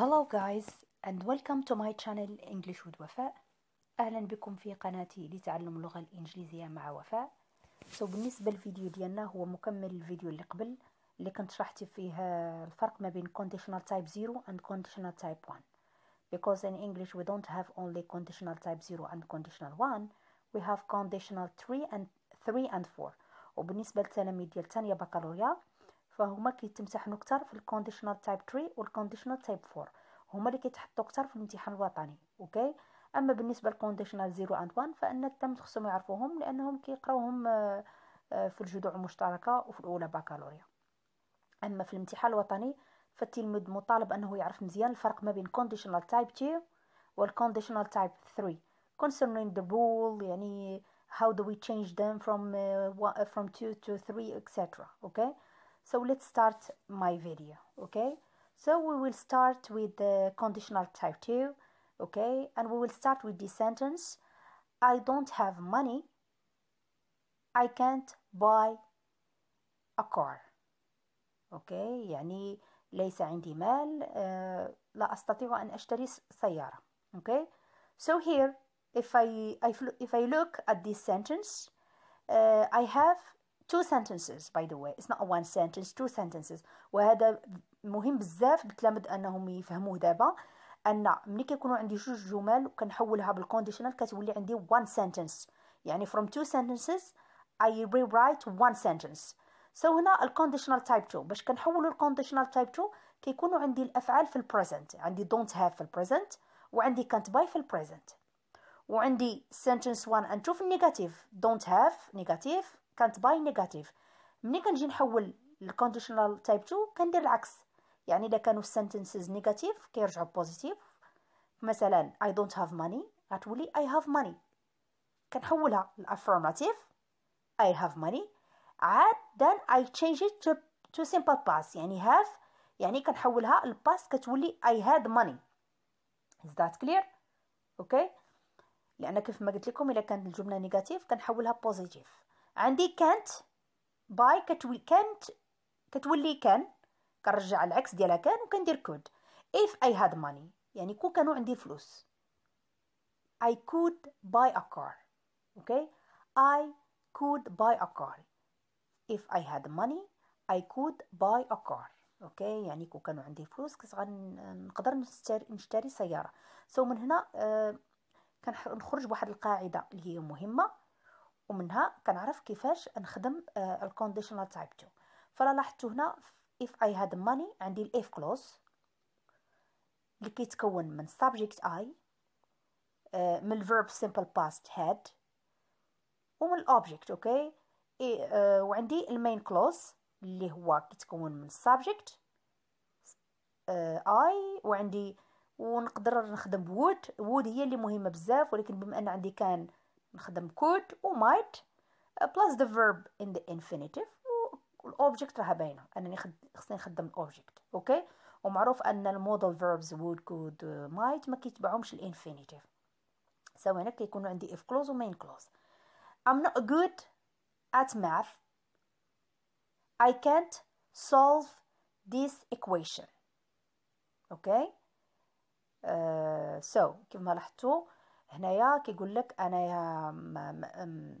Hello guys and welcome to my channel English with وفاء أهلا بكم في قناتي لتعلم اللغة الإنجليزية مع وفاء سو so, بالنسبة للفيديو ديالنا هو مكمل الفيديو اللي قبل اللي كنت شرحت فيه الفرق ما بين conditional type 0 and conditional type 1 because in English we don't have only conditional type 0 and conditional 1 we have conditional 3 and 3 and 4 وبالنسبة للتلاميذ ديال الثانية بكالوريا فهما كيتمتحنوا اكثر في الكونديشنال تايب 3 والكونديشنال تايب 4 هما اللي كيتحطوا اكثر في الامتحان الوطني اوكي اما بالنسبه للكونديشنال 0 اند 1 فان التم خصهم يعرفوهم لانهم كيقراوهم آه، آه، في الجذوع المشتركه وفي الاولى بكالوريا اما في الامتحان الوطني فالتلميذ مطالب انه يعرف مزيان الفرق ما بين كونديشنال تايب 2 والكونديشنال تايب 3 concerning the rule يعني how do we change them from uh, from 2 to 3 etc okay so let's start my video okay so we will start with the conditional type 2 okay and we will start with this sentence I don't have money I can't buy a car okay يعني ليس عندي مال uh, لا أستطيع أن أشتري سيارة okay so here if I, if I look at this sentence uh, I have two sentences by the way it's not one sentence two sentences وهذا مهم بزاف بتلامد انهم يفهموه دابا ان ملي كيكونوا عندي جوج جمل وكنحولها بالكونديشنال كتولي عندي one sentence يعني from two sentences I rewrite one sentence سو so هنا الكونديشنال تايب 2 باش كنحولوا الكونديشنال تايب 2 كيكونوا عندي الافعال في البريزنت عندي don't have في البريزنت وعندي كانت باي في البريزنت وعندي sentence 1 and 2 في النيجاتيف don't have نيجاتيف كانت باي نيجاتيف ملي كنجي نحول الكونديشنال تايب 2 كندير العكس يعني الا كانوا السنتنسز نيجاتيف كيرجعوا بوزيتيف مثلا اي دونت هاف ماني غتولي اي هاف ماني كنحولها للافرماتيف اي هاف ماني عاد then اي تشينج ات تو to باس يعني هاف يعني كنحولها الباس كتولي اي هاد ماني از ذات كلير اوكي لان كيف ما قلت لكم الا كانت الجمله نيجاتيف كنحولها بوزيتيف عندي كانت باي كتولي كانت كتولي كان كنرجع العكس ديالها كان وكندير كود اف اي هاد ماني يعني كون كانوا عندي فلوس اي كود باي ا كار اوكي اي كود باي ا كار اف اي هاد ماني اي كود باي ا كار اوكي يعني كون كانوا عندي فلوس كنت غنقدر نشتري سياره سو so من هنا آه كنخرج بواحد القاعده اللي هي مهمه ومنها كنعرف كيفاش نخدم الكونديشنال تايب 2 فلا لاحظتوا هنا if I had money عندي الاف كلوز اللي كيتكون من subject I آه، من الفيرب simple past had ومن الاوبجكت اوكي إيه وعندي المين كلوز اللي هو كيتكون من subject آه I وعندي ونقدر نخدم would would هي اللي مهمه بزاف ولكن بما ان عندي كان نخدم could و might plus the verb in the infinitive والاوبجكت راها باينه انني خصني نخدم الاوبجكت اوكي ومعروف ان المودال verbs would could might ما كيتبعهمش الانفينيتيف سواء هنا كيكونوا عندي if clause وmain clause I'm not good at math I can't solve this equation okay uh, so كما لاحظتوا هنايا كيقول لك انايا ما, ما,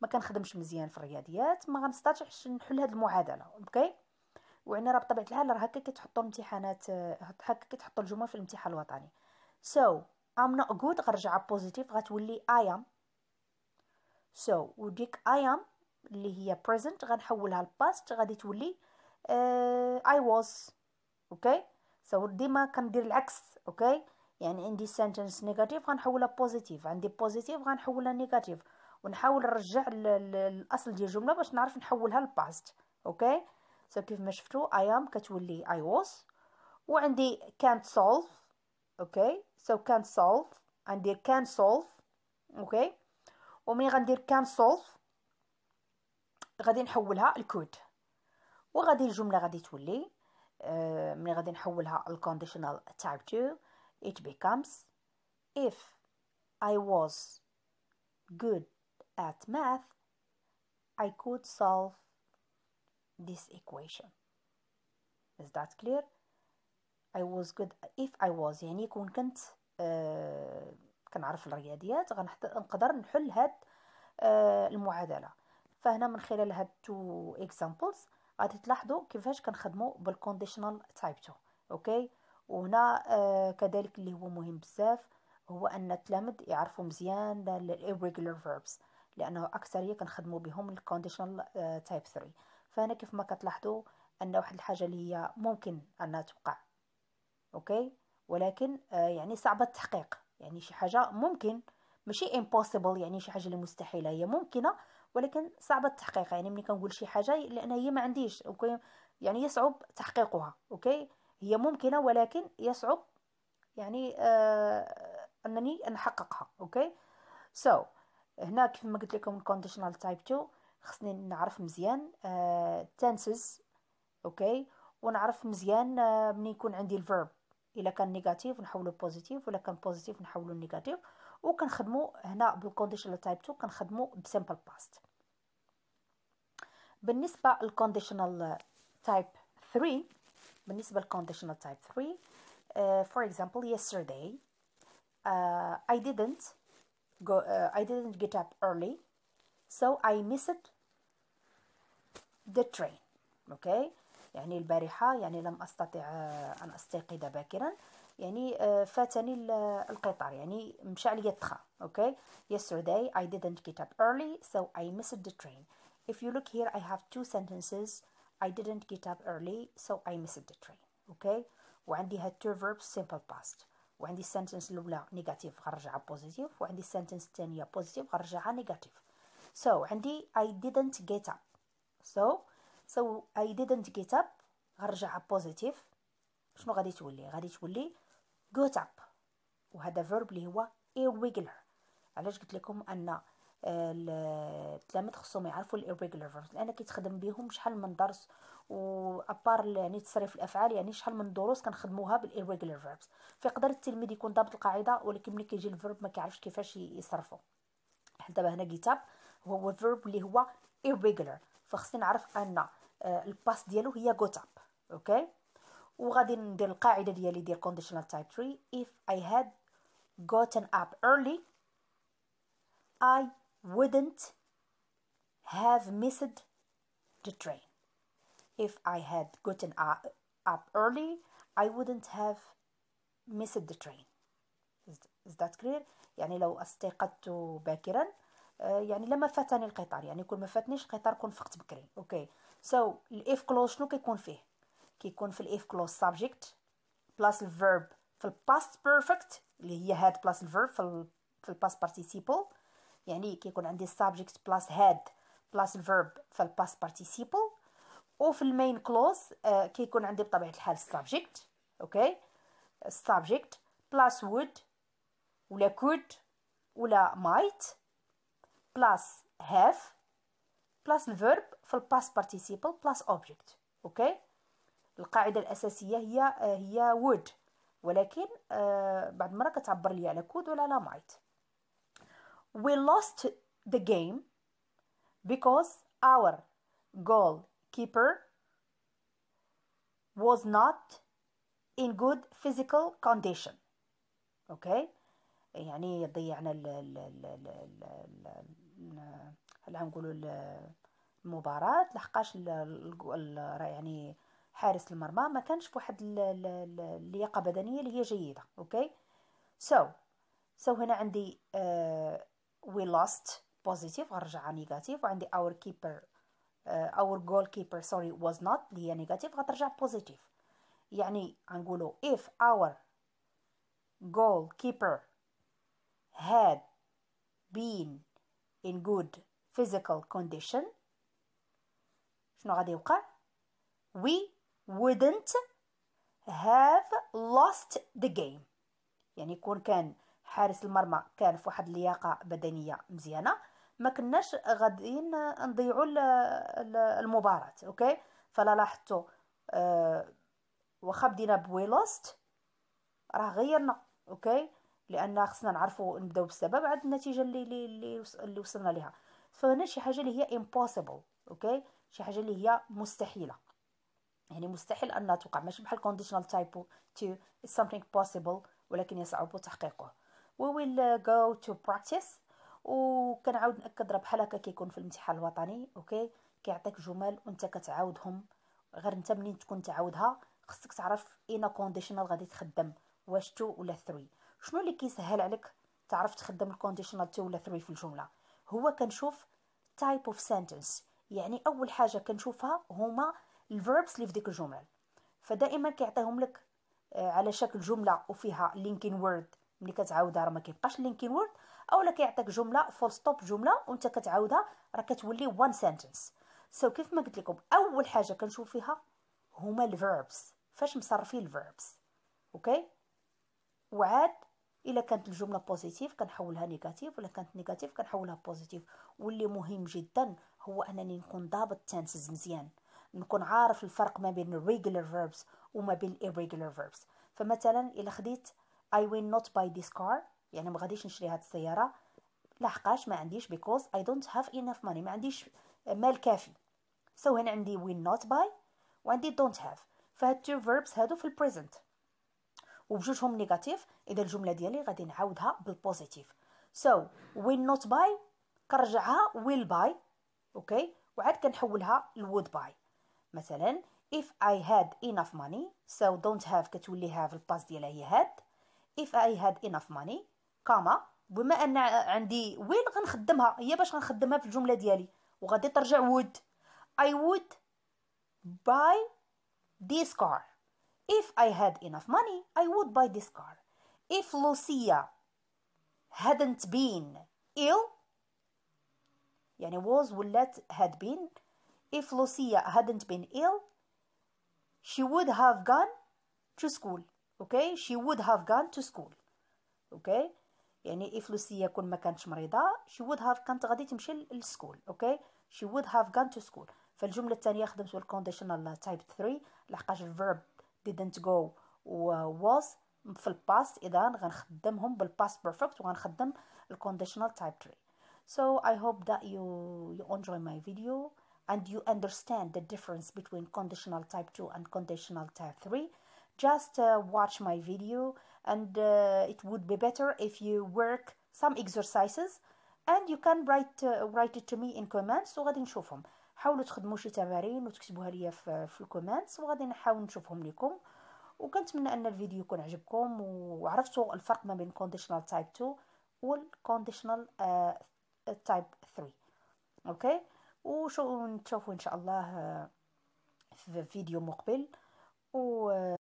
ما كنخدمش مزيان في الرياضيات ما غنستطيعش نحل هذه المعادله اوكي وعنا راه بطبيعه الحال راه هكا كتحطوا الامتحانات هكا كتحطوا الجمل في الامتحان الوطني سو ام نوت جود غنرجع بوزيتيف غتولي اي ام سو وديك اي ام اللي هي بريزنت غنحولها لباست غادي تولي اي آه، واز اوكي سو ديما كندير العكس اوكي okay? يعني عندي سنتنس نيجاتيف غنحولها بوزيتيف عندي بوزيتيف غنحولها نيجاتيف ونحاول نرجع الاصل ديال الجمله باش نعرف نحولها للباست اوكي سو كيف ما شفتوا اي ام كتولي اي واز وعندي كانت سولف اوكي سو كانت سولف غندير كان سولف اوكي ومي غندير كان سولف غادي نحولها الكود وغادي الجمله غادي تولي آه ملي غادي نحولها الكونديشنال تايب 2 It becomes if I was good at math, I could solve this equation. Is that clear? I was good if I was يعني كون كنت آه كنعرف الرياضيات غنقدر نحل هاد uh, المعادله فهنا من خلال هاد تو examples غادي تلاحظوا كيفاش كنخدموا بالكونديشنال تايب 2 اوكي وهنا آه، كذلك اللي هو مهم بزاف هو ان التلامذ يعرفوا مزيان الايريجولار فيربس لانه اكثريه كنخدموا بهم الكونديشنال تايب 3 فهنا كيف ما كتلاحظوا ان واحد الحاجه اللي هي ممكن انها توقع اوكي ولكن آه، يعني صعبه التحقيق يعني شي حاجه ممكن ماشي امبوسيبل يعني شي حاجه اللي مستحيله هي ممكنه ولكن صعبه التحقيق يعني ملي كنقول شي حاجه لان هي ما عنديش اوكي يعني يصعب تحقيقها اوكي هي ممكنة ولكن يصعب يعني آه انني نحققها اوكي سو so, هنا كيف ما قلت لكم الكونديشنال تايب 2 خصني نعرف مزيان التنسز آه, اوكي ونعرف مزيان آه, من يكون عندي الفيرب الا كان نيجاتيف نحولو بوزيتيف ولا كان بوزيتيف نحولو نيجاتيف وكنخدمو هنا بالكونديشنال تايب 2 كنخدمو بسمبل باست بالنسبه للكونديشنال تايب 3 بالنسبة conditional type 3 uh, for example yesterday uh, I didn't go uh, I didn't get up early so I missed the train okay يعني البارحة يعني لم أستطع أن أستيقظ باكرا يعني فاتني القطار يعني مشى علي التخا okay yesterday I didn't get up early so I missed the train if you look here I have two sentences I didn't get up early so I missed the train اوكي okay. وعندي هاد two verbs simple past وعندي sentence الاولى نيجاتيف غنرجعها بوزيتيف وعندي sentence الثانيه بوزيتيف غنرجعها نيجاتيف سو so, عندي I didn't get up so so I didn't get up غنرجعها بوزيتيف شنو غادي تولي غادي تولي got up وهذا verb اللي هو irregular علاش قلت لكم ان التلاميذ خصهم يعرفوا الايريجولار فيربس لان كيتخدم بهم شحال من درس وابار يعني تصريف الافعال يعني شحال من الدروس كنخدموها بالايريجولار فيربس فيقدر التلميذ يكون ضابط القاعده ولكن ملي كيجي الفيرب ما كيعرفش كيفاش يصرفو حنا دابا هنا كتاب هو فيرب اللي هو irregular فخصني نعرف ان آه، الباس ديالو هي go up اوكي وغادي ندير القاعده ديالي ديال conditional type 3 if i had gotten up early i wouldn't have missed the train. If I had gotten up early, I wouldn't have missed the train. Is that clear? يعني لو استيقظت باكرا آه، يعني لما فاتني القطار يعني كل ما فاتنيش القطار كون فقت بكري اوكي سو الاف كلوز شنو كيكون فيه كيكون في الاف كلوز سبجكت بلس الفيرب في الباست بيرفكت اللي هي هاد بلس الفيرب في الباست بارتيسيبل يعني كيكون عندي subject plus had plus verb فالباس participle وفي المين كلوز آه، كيكون عندي بطبيعه الحال subject اوكي subject plus would ولا could ولا might plus have بلس الفيرب في الباس بارتيسيبل بلس اوبجكت اوكي القاعده الاساسيه هي آه، هي would ولكن آه، بعد مره كتعبر لي على كود ولا على مايت we lost the game because our goalkeeper was not in good physical condition okay يعني ضيعنا ال ال ال ال ال ال نقولوا المباراة لحقاش يعني حارس المرمى ما كانش في واحد اللياقة بدنية اللي هي جيدة اوكي سو سو هنا عندي uh, we lost positive or negative and our keeper uh, our goalkeeper sorry was not the هي negative غترجع positive يعني غنقولوا if our goalkeeper had been in good physical condition شنو غادي يوقع we wouldn't have lost the game يعني كون كان حارس المرمى كان في واحد اللياقه بدنيه مزيانه ما كناش غاديين نضيعوا المباراه اوكي فلا لاحظتوا أه واخا بدينا بويلوست راه غيرنا اوكي لان خصنا نعرفوا نبداو بالسبب عاد النتيجه اللي اللي اللي وصلنا لها فهنا شي حاجه اللي هي امبوسيبل اوكي شي حاجه اللي هي مستحيله يعني مستحيل انها توقع ماشي بحال كونديشنال تايبو تو سامثينغ بوسيبل ولكن يصعب تحقيقه we will uh, go to practice وكنعاود ناكد راه بحال هكا كيكون في الامتحان الوطني اوكي كيعطيك جمل وانت كتعاودهم غير انت منين تكون تعاودها خصك تعرف اين كونديشنال غادي تخدم واش تو ولا ثري شنو اللي كيسهل عليك تعرف تخدم الكونديشنال تو ولا ثري في الجمله هو كنشوف تايب اوف سنتنس يعني اول حاجه كنشوفها هما الفيربس اللي في ديك الجمل فدائما كيعطيهم لك آه، على شكل جمله وفيها لينكين وورد ملي كتعاودها راه ما كيبقاش لينكين وورد اولا كيعطيك جمله فول ستوب جمله وانت كتعاودها راه كتولي وان سنتنس سو كيف ما قلت لكم اول حاجه كنشوف فيها هما الفيربس فاش مصرفين الفيربس اوكي وعاد الا كانت الجمله بوزيتيف كنحولها نيجاتيف ولا كانت نيجاتيف كنحولها بوزيتيف واللي مهم جدا هو انني نكون ضابط تنسز مزيان نكون عارف الفرق ما بين الريجولار فيربس وما بين الايريجولار فيربس فمثلا الا خديت I will not buy this car يعني ما غاديش نشري هاد السياره لحقاش ما عنديش because I don't have enough money ما عنديش مال كافي so هنا عندي will not buy وعندي don't have فهاد two verbs هادو في البريزنت وبجوجهم نيجاتيف اذا الجمله ديالي غادي نعاودها بالبوزيتيف so will not buy كنرجعها will buy اوكي okay. وعاد كنحولها ل would buy مثلا if I had enough money so don't have كتولي have الباس ديالها هي had if I had enough money كما بما ان عندي وين غنخدمها هي باش غنخدمها في الجمله ديالي وغادي ترجع would I would buy this car if I had enough money I would buy this car if Lucia hadn't been ill يعني was ولات had been if Lucia hadn't been ill she would have gone to school okay she would have gone to school okay يعني اف لوسيا كون ما كانتش مريضه she would have كانت غادي تمشي للسكول اوكي okay? she would have gone to school فالجمله الثانيه خدمت بالكونديشنال تايب 3 لحقاش الفيرب didn't go و was في الباست اذا غنخدمهم بالباست بيرفكت وغنخدم الكونديشنال تايب 3 so i hope that you you enjoy my video and you understand the difference between conditional type 2 and conditional type 3 just uh, watch my video and uh, it would be better if you work some exercises and you can write uh, write it to me in comments وغادي نشوفهم حاولوا تخدموا شي تمارين وتكتبوها ليا في, في الكومنتس وغادي نحاول نشوفهم لكم وكنتمنى ان الفيديو يكون عجبكم وعرفتوا الفرق ما بين conditional type 2 والconditional uh, type 3 اوكي وشو نتشوفوا ان شاء الله آه، في فيديو مقبل و